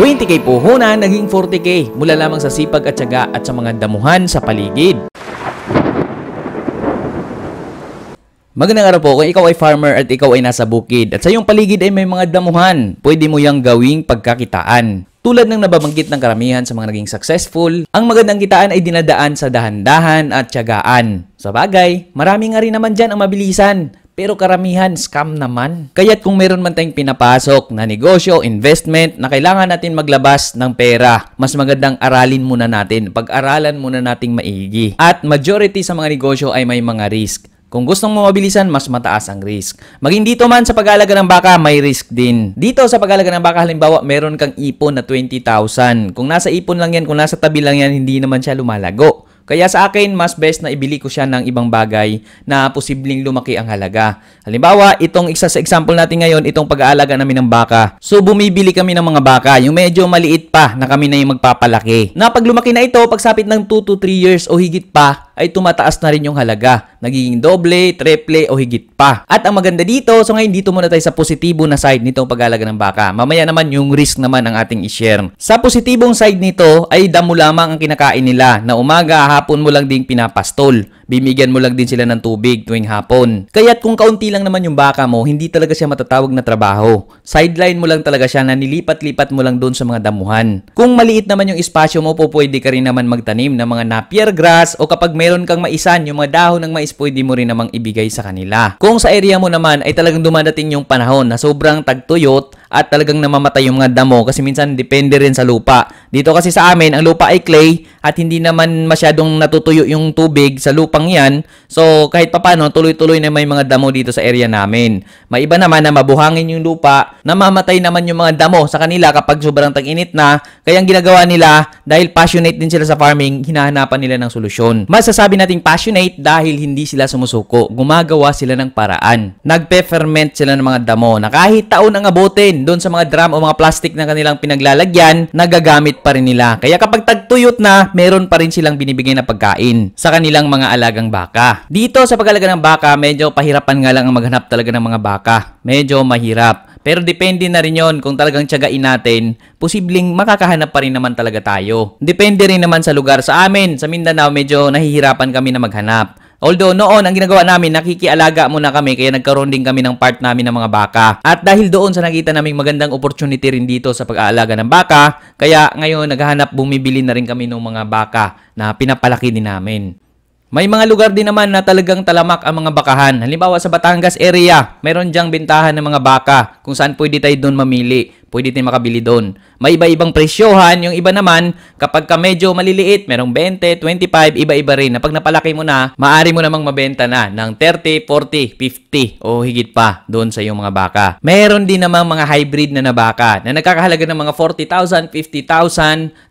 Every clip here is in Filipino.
20k puhunan naging 40k mula lamang sa sipag at syaga at sa mga damuhan sa paligid. Magandang araw po kung ikaw ay farmer at ikaw ay nasa bukid at sa iyong paligid ay may mga damuhan, pwede mo yang gawing pagkakitaan. Tulad ng nababanggit ng karamihan sa mga naging successful, ang magandang kitaan ay dinadaan sa dahan-dahan at tiyagaan. Sa bagay, marami nga rin naman dyan ang mabilisan. Pero karamihan scam naman. Kaya't kung meron man tayong pinapasok na negosyo, investment, na kailangan natin maglabas ng pera, mas magandang aralin muna natin. Pag-aralan muna nating maigi. At majority sa mga negosyo ay may mga risk. Kung gustong mabilisan, mas mataas ang risk. Maging dito man sa pag-alaga ng baka, may risk din. Dito sa pag-alaga ng baka, halimbawa, meron kang ipon na 20,000. Kung nasa ipon lang yan, kung nasa tabi lang yan, hindi naman siya lumalago. Kaya sa akin, mas best na ibili ko siya ng ibang bagay na posibleng lumaki ang halaga. Halimbawa, itong isa sa example natin ngayon, itong pag-aalaga namin ng baka. So bumibili kami ng mga baka, yung medyo maliit pa na kami na yung magpapalaki. Na pag lumaki na ito, pagsapit ng 2 to 3 years o higit pa, ay tumataas na rin yung halaga. Nagiging doble, triple o higit pa. At ang maganda dito, so ngayon dito muna tayo sa positibo na side nitong pag-alaga ng baka. Mamaya naman yung risk naman ang ating i-share. Sa positibong side nito ay damo lamang ang kinakain nila na umaga hapon mo lang ding pinapastol bibigyan mo lang din sila ng tubig tuwing hapon. Kaya't kung kaunti lang naman yung baka mo, hindi talaga siya matatawag na trabaho. Sideline mo lang talaga siya na nilipat-lipat mo lang doon sa mga damuhan. Kung maliit naman yung espasyo mo, po ka rin naman magtanim ng mga napier grass o kapag meron kang maisan, yung mga dahon ng mais pwede mo rin namang ibigay sa kanila. Kung sa area mo naman ay talagang dumadating yung panahon na sobrang tagtuyot at talagang namamatay yung mga damo kasi minsan depende rin sa lupa dito kasi sa amin, ang lupa ay clay at hindi naman masyadong natutuyo yung tubig sa lupang yan. So, kahit papano, tuloy-tuloy na may mga damo dito sa area namin. May iba naman na mabuhangin yung lupa, namamatay naman yung mga damo sa kanila kapag sobrang tag-init na. Kaya ang ginagawa nila, dahil passionate din sila sa farming, hinahanapan nila ng solusyon. Masasabi nating passionate dahil hindi sila sumusuko. Gumagawa sila ng paraan. Nagpe-ferment sila ng mga damo na kahit taon ang abutin doon sa mga drum o mga plastic na kanilang pinaglalagyan, nagagamit pa rin nila. Kaya kapag tagtuyot na, meron pa rin silang binibigay na pagkain sa kanilang mga alagang baka. Dito sa pag-alaga ng baka, medyo pahirapan nga lang ang maghanap talaga ng mga baka. Medyo mahirap. Pero depende na rin yon kung talagang tiyagain natin, posibleng makakahanap pa rin naman talaga tayo. Depende rin naman sa lugar sa amin. Sa Mindanao, medyo nahihirapan kami na maghanap. Although noon ang ginagawa namin, nakikialaga muna kami kaya nagkaroon din kami ng part namin ng mga baka. At dahil doon sa nakita naming magandang opportunity rin dito sa pag-aalaga ng baka, kaya ngayon naghahanap bumibili na rin kami ng mga baka na pinapalaki din namin. May mga lugar din naman na talagang talamak ang mga bakahan. Halimbawa sa Batangas area, meron diyang bintahan ng mga baka kung saan pwede tayo doon mamili. Pwede tayo makabili doon. May iba-ibang presyohan. Yung iba naman, kapag ka medyo maliliit, merong 20, 25, iba-iba rin. Na pag napalaki mo na, maari mo namang mabenta na ng 30, 40, 50 o higit pa doon sa iyong mga baka. Meron din namang mga hybrid na nabaka na nagkakahalaga ng mga 40,000,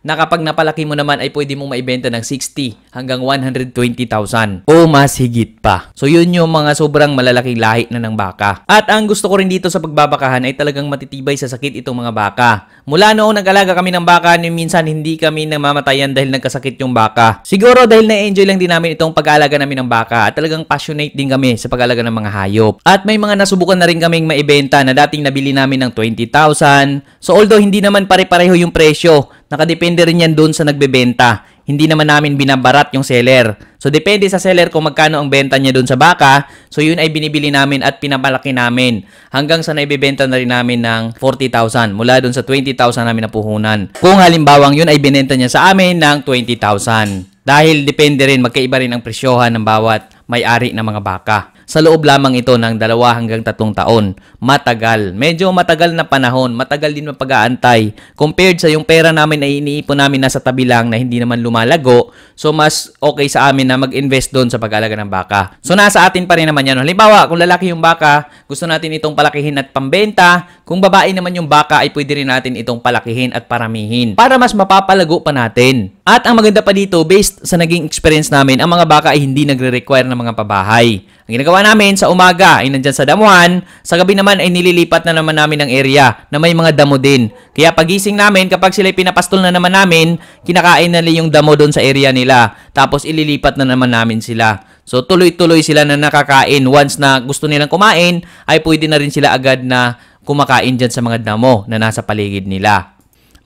50,000 na kapag napalaki mo naman ay pwede mong maibenta ng 60 hanggang 120,000 o mas higit pa. So yun yung mga sobrang malalaking lahi na ng baka. At ang gusto ko rin dito sa pagbabaka kagandahan ay talagang matitibay sa sakit itong mga baka. Mula noong nag-alaga kami ng baka, minsan hindi kami namamatayan dahil nagkasakit yung baka. Siguro dahil na-enjoy lang din namin itong pag-aalaga namin ng baka at talagang passionate din kami sa pag-aalaga ng mga hayop. At may mga nasubukan na rin kaming maibenta na dating nabili namin ng 20,000. So although hindi naman pare-pareho yung presyo, nakadepende rin yan doon sa nagbebenta hindi naman namin binabarat yung seller. So, depende sa seller kung magkano ang benta niya doon sa baka. So, yun ay binibili namin at pinapalaki namin hanggang sa naibibenta na rin namin ng 40,000 mula doon sa 20,000 namin na puhunan. Kung halimbawang yun ay binenta niya sa amin ng 20,000. Dahil depende rin, magkaiba rin ang presyohan ng bawat may-ari ng mga baka sa loob lamang ito ng dalawa hanggang tatlong taon. Matagal. Medyo matagal na panahon. Matagal din mapag-aantay. Compared sa yung pera namin na iniipon namin nasa tabi lang na hindi naman lumalago. So, mas okay sa amin na mag-invest doon sa pag-alaga ng baka. So, nasa atin pa rin naman yan. Halimbawa, kung lalaki yung baka, gusto natin itong palakihin at pambenta. Kung babae naman yung baka, ay pwede rin natin itong palakihin at paramihin para mas mapapalago pa natin. At ang maganda pa dito, based sa naging experience namin, ang mga baka ay hindi nagre-require ng mga pabahay. Ang ginagawa namin sa umaga ay nandyan sa damuhan, sa gabi naman ay nililipat na naman namin ang area na may mga damo din. Kaya pagising namin, kapag sila'y pinapastol na naman namin, kinakain na rin yung damo doon sa area nila. Tapos ililipat na naman namin sila. So tuloy-tuloy sila na nakakain. Once na gusto nilang kumain, ay pwede na rin sila agad na kumakain dyan sa mga damo na nasa paligid nila.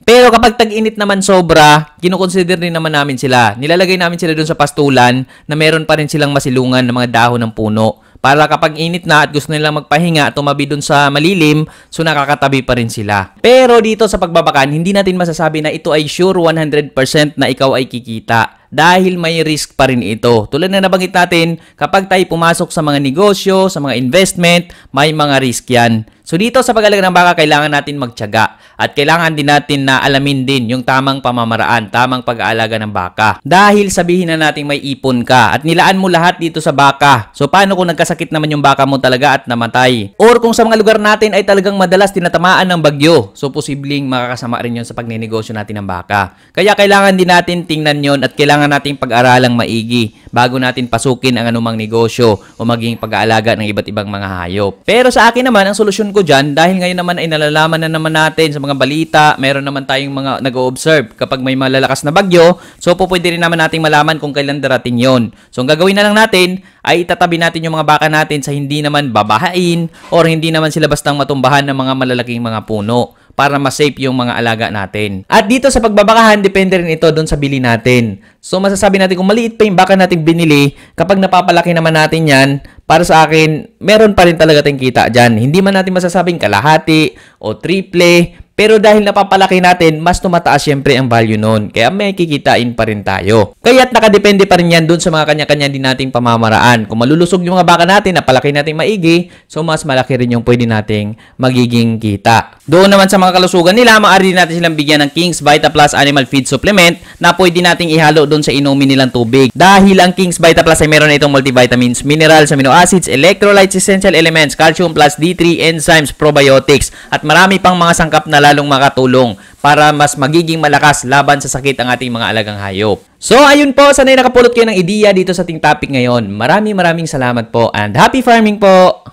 Pero kapag tag-init naman sobra, kinukonsider din naman namin sila. Nilalagay namin sila doon sa pastulan na meron pa rin silang masilungan ng mga dahon ng puno. Para kapag init na at gusto nilang magpahinga tumabi doon sa malilim, so nakakatabi pa rin sila. Pero dito sa pagbabakan, hindi natin masasabi na ito ay sure 100% na ikaw ay kikita dahil may risk pa rin ito. Tulad na nabanggit natin, kapag tayo pumasok sa mga negosyo, sa mga investment, may mga risk yan. So dito sa pag ng baka, kailangan natin magtyaga. At kailangan din natin na alamin din yung tamang pamamaraan, tamang pag-aalaga ng baka. Dahil sabihin na natin may ipon ka at nilaan mo lahat dito sa baka. So paano kung nagkasakit naman yung baka mo talaga at namatay? Or kung sa mga lugar natin ay talagang madalas tinatamaan ng bagyo. So posibleng makakasama rin yon sa pagninegosyo natin ng baka. Kaya kailangan din natin tingnan yon at kailangan nating pag-aralang maigi bago natin pasukin ang anumang negosyo o maging pag-aalaga ng iba't ibang mga hayop. Pero sa akin naman, ang solusyon ko dyan, dahil ngayon naman ay nalalaman na naman natin sa mga balita, meron naman tayong mga nag-observe kapag may malalakas na bagyo, so po pwede rin naman nating malaman kung kailan darating yon. So ang gagawin na lang natin ay itatabi natin yung mga baka natin sa hindi naman babahain or hindi naman sila bastang matumbahan ng mga malalaking mga puno para ma-safe yung mga alaga natin. At dito sa pagbabakahan, depende rin ito doon sa bili natin. So masasabi natin kung maliit pa yung baka natin binili, kapag napapalaki naman natin yan, para sa akin, meron pa rin talaga tayong kita dyan. Hindi man natin masasabing kalahati o triple, pero dahil napapalaki natin, mas tumataas syempre ang value noon. Kaya may kikitain pa rin tayo. Kaya't nakadepende pa rin yan dun sa mga kanya-kanya din nating pamamaraan. Kung malulusog yung mga baka natin, napalaki natin maigi, so mas malaki rin yung pwede nating magiging kita. Doon naman sa mga kalusugan nila, maaari din natin silang bigyan ng King's Vita Plus Animal Feed Supplement na pwede nating ihalo doon sa inumin nilang tubig. Dahil ang King's Vita Plus ay meron na itong multivitamins, minerals, amino acids, electrolytes, essential elements, calcium plus D3, enzymes, probiotics, at marami pang mga sangkap na lalong makatulong para mas magiging malakas laban sa sakit ang ating mga alagang hayop. So ayun po, sanay nakapulot kayo ng ideya dito sa ating topic ngayon. Marami maraming salamat po and happy farming po!